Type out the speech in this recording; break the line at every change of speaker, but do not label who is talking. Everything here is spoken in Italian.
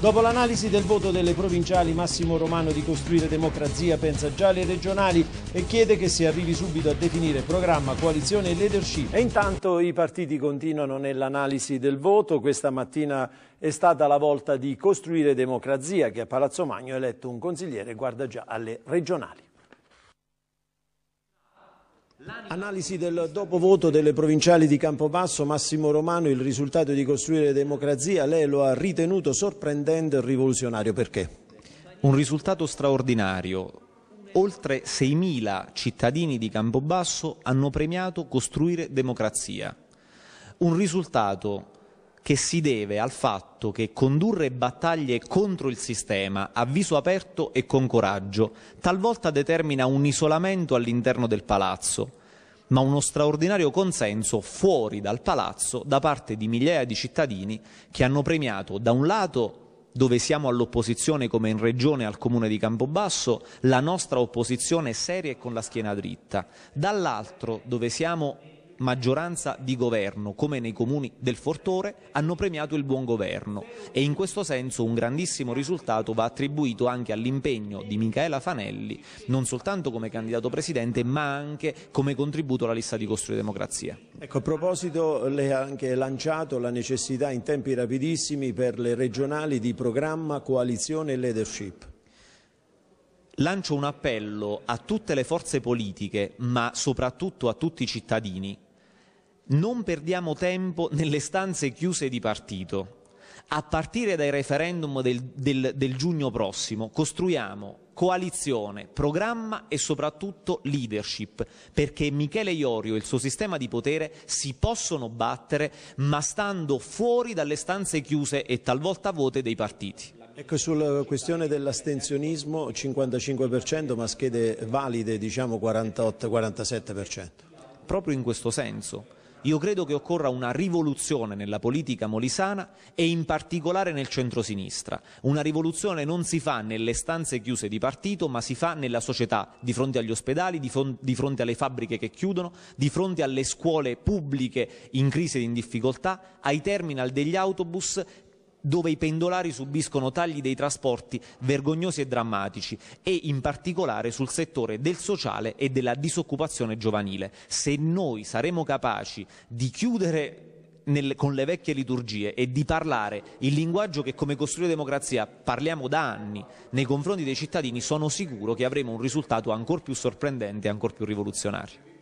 Dopo l'analisi del voto delle provinciali, Massimo Romano di Costruire Democrazia pensa già alle regionali e chiede che si arrivi subito a definire programma, coalizione e leadership. E intanto i partiti continuano nell'analisi del voto. Questa mattina è stata la volta di Costruire Democrazia che a Palazzo Magno ha eletto un consigliere e guarda già alle regionali. Analisi del dopo voto delle provinciali di Campobasso, Massimo Romano, il risultato di costruire democrazia, lei lo ha ritenuto sorprendente e rivoluzionario, perché?
Un risultato straordinario. Oltre 6.000 cittadini di Campobasso hanno premiato costruire democrazia. Un risultato che si deve al fatto che condurre battaglie contro il sistema a viso aperto e con coraggio talvolta determina un isolamento all'interno del palazzo, ma uno straordinario consenso fuori dal palazzo da parte di migliaia di cittadini che hanno premiato da un lato dove siamo all'opposizione come in regione al comune di Campobasso, la nostra opposizione seria e con la schiena dritta, dall'altro dove siamo maggioranza di governo, come nei comuni del Fortore, hanno premiato il buon governo e in questo senso un grandissimo risultato va attribuito anche all'impegno di Michaela Fanelli, non soltanto come candidato presidente, ma anche come contributo alla lista di Costruire Democrazia.
Ecco, a proposito, lei ha anche lanciato la necessità in tempi rapidissimi per le regionali di programma, coalizione e
leadership. Lancio un appello a tutte le forze politiche, ma soprattutto a tutti i cittadini, non perdiamo tempo nelle stanze chiuse di partito. A partire dai referendum del, del, del giugno prossimo costruiamo coalizione, programma e soprattutto leadership, perché Michele Iorio e il suo sistema di potere si possono battere ma stando fuori dalle stanze chiuse e talvolta vuote dei partiti.
Ecco, sulla questione dell'astensionismo 55% ma schede valide diciamo
48-47%. Proprio in questo senso io credo che occorra una rivoluzione nella politica molisana e in particolare nel centrosinistra. Una rivoluzione non si fa nelle stanze chiuse di partito, ma si fa nella società, di fronte agli ospedali, di, di fronte alle fabbriche che chiudono, di fronte alle scuole pubbliche in crisi e in difficoltà, ai terminal degli autobus dove i pendolari subiscono tagli dei trasporti vergognosi e drammatici e in particolare sul settore del sociale e della disoccupazione giovanile. Se noi saremo capaci di chiudere nel, con le vecchie liturgie e di parlare il linguaggio che come costruire democrazia parliamo da anni nei confronti dei cittadini, sono sicuro che avremo un risultato ancora più sorprendente e ancora più rivoluzionario.